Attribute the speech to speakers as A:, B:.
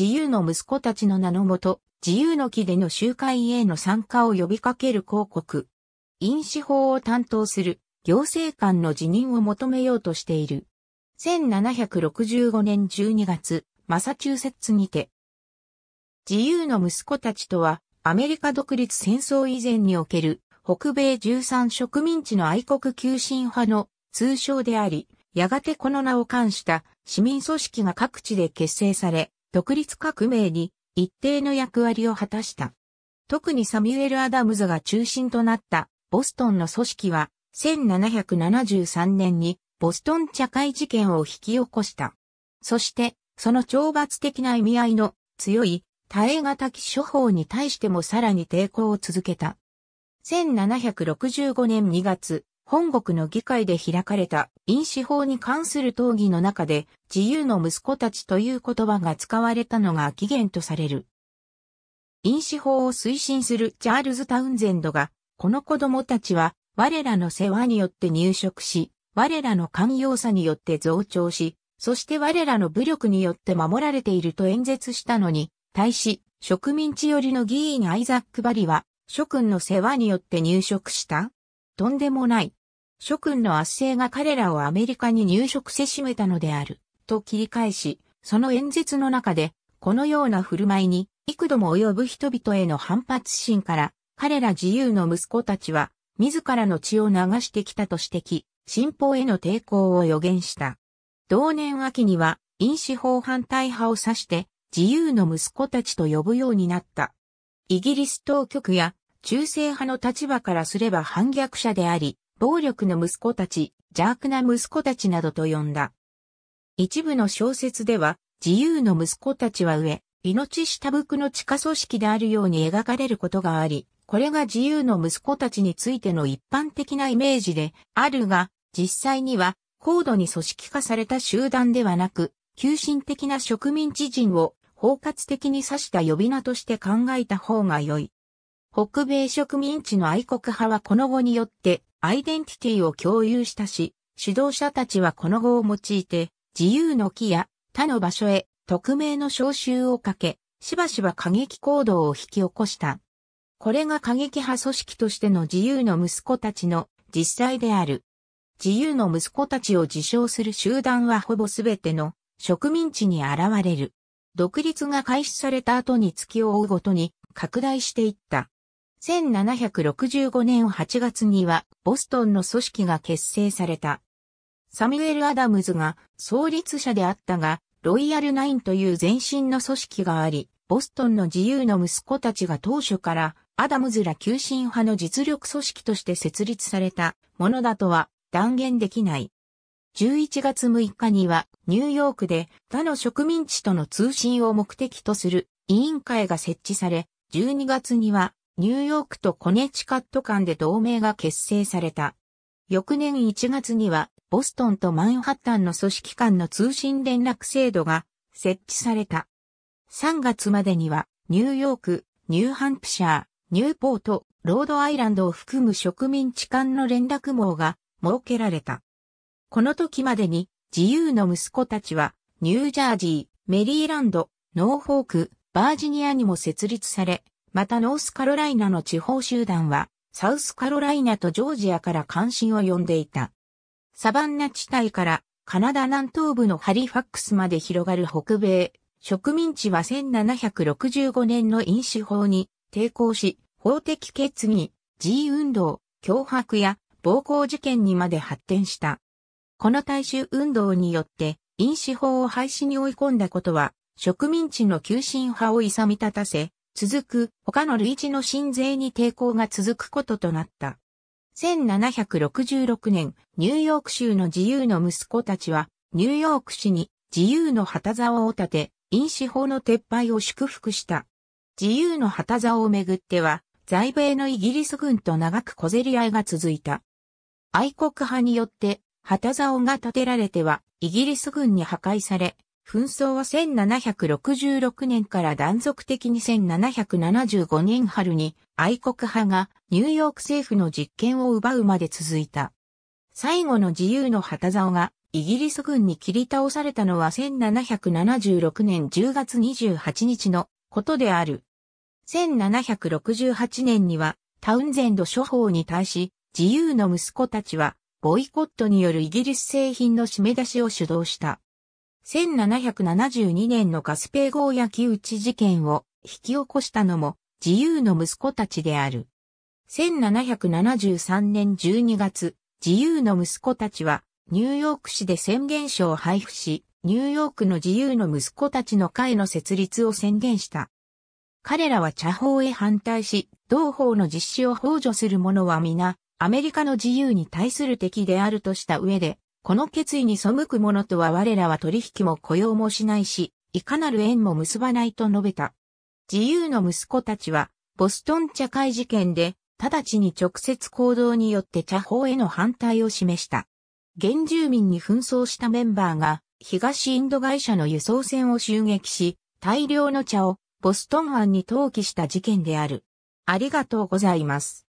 A: 自由の息子たちの名のもと、自由の木での集会への参加を呼びかける広告。飲酒法を担当する行政官の辞任を求めようとしている。1765年12月、マサチューセッツにて。自由の息子たちとは、アメリカ独立戦争以前における北米13植民地の愛国急進派の通称であり、やがてこの名を冠した市民組織が各地で結成され、独立革命に一定の役割を果たした。特にサミュエル・アダムズが中心となったボストンの組織は1773年にボストン茶会事件を引き起こした。そしてその懲罰的な意味合いの強い耐え難き処方に対してもさらに抵抗を続けた。1765年2月、本国の議会で開かれた飲酒法に関する討議の中で自由の息子たちという言葉が使われたのが起源とされる。飲酒法を推進するチャールズ・タウンゼンドが、この子供たちは我らの世話によって入植し、我らの寛容さによって増長し、そして我らの武力によって守られていると演説したのに、対し、植民地寄りの議員アイザック・バリは、諸君の世話によって入植したとんでもない。諸君の圧政が彼らをアメリカに入植せしめたのである、と切り返し、その演説の中で、このような振る舞いに、幾度も及ぶ人々への反発心から、彼ら自由の息子たちは、自らの血を流してきたと指摘、信法への抵抗を予言した。同年秋には、因子法反対派を指して、自由の息子たちと呼ぶようになった。イギリス当局や、中性派の立場からすれば反逆者であり、暴力の息子たち、邪悪な息子たちなどと呼んだ。一部の小説では、自由の息子たちは上、命下僕の地下組織であるように描かれることがあり、これが自由の息子たちについての一般的なイメージであるが、実際には高度に組織化された集団ではなく、急進的な植民地人を包括的に指した呼び名として考えた方が良い。北米植民地の愛国派はこの後によってアイデンティティを共有したし、指導者たちはこの語を用いて、自由の木や他の場所へ匿名の招集をかけ、しばしば過激行動を引き起こした。これが過激派組織としての自由の息子たちの実際である。自由の息子たちを自称する集団はほぼすべての植民地に現れる。独立が開始された後に月を追うごとに拡大していった。1765年8月にはボストンの組織が結成された。サミュエル・アダムズが創立者であったが、ロイヤルナインという前身の組織があり、ボストンの自由の息子たちが当初からアダムズら急進派の実力組織として設立されたものだとは断言できない。11月6日にはニューヨークで他の植民地との通信を目的とする委員会が設置され、12月にはニューヨークとコネチカット間で同盟が結成された。翌年1月には、ボストンとマンハッタンの組織間の通信連絡制度が設置された。3月までには、ニューヨーク、ニューハンプシャー、ニューポート、ロードアイランドを含む植民地間の連絡網が設けられた。この時までに、自由の息子たちは、ニュージャージー、メリーランド、ノーフォーク、バージニアにも設立され、またノースカロライナの地方集団は、サウスカロライナとジョージアから関心を呼んでいた。サバンナ地帯からカナダ南東部のハリファックスまで広がる北米、植民地は1765年の飲酒法に抵抗し、法的決議、G 運動、脅迫や暴行事件にまで発展した。この大衆運動によって、飲酒法を廃止に追い込んだことは、植民地の急進派を勇み立たせ、続く他の類似の新税に抵抗が続くこととなった。1766年、ニューヨーク州の自由の息子たちは、ニューヨーク市に自由の旗竿を立て、飲酒法の撤廃を祝福した。自由の旗竿をめぐっては、在米のイギリス軍と長く小競り合いが続いた。愛国派によって、旗竿が立てられては、イギリス軍に破壊され、紛争は1766年から断続的に1775年春に愛国派がニューヨーク政府の実権を奪うまで続いた。最後の自由の旗竿がイギリス軍に切り倒されたのは1776年10月28日のことである。1768年にはタウンゼンド諸法に対し自由の息子たちはボイコットによるイギリス製品の締め出しを主導した。1772年のガスペー号焼き討ち事件を引き起こしたのも自由の息子たちである。1773年12月、自由の息子たちはニューヨーク市で宣言書を配布し、ニューヨークの自由の息子たちの会の設立を宣言した。彼らは茶法へ反対し、同法の実施を幇助する者は皆、アメリカの自由に対する敵であるとした上で、この決意に背く者とは我らは取引も雇用もしないし、いかなる縁も結ばないと述べた。自由の息子たちは、ボストン茶会事件で、直ちに直接行動によって茶法への反対を示した。原住民に紛争したメンバーが、東インド会社の輸送船を襲撃し、大量の茶をボストン湾に投棄した事件である。ありがとうございます。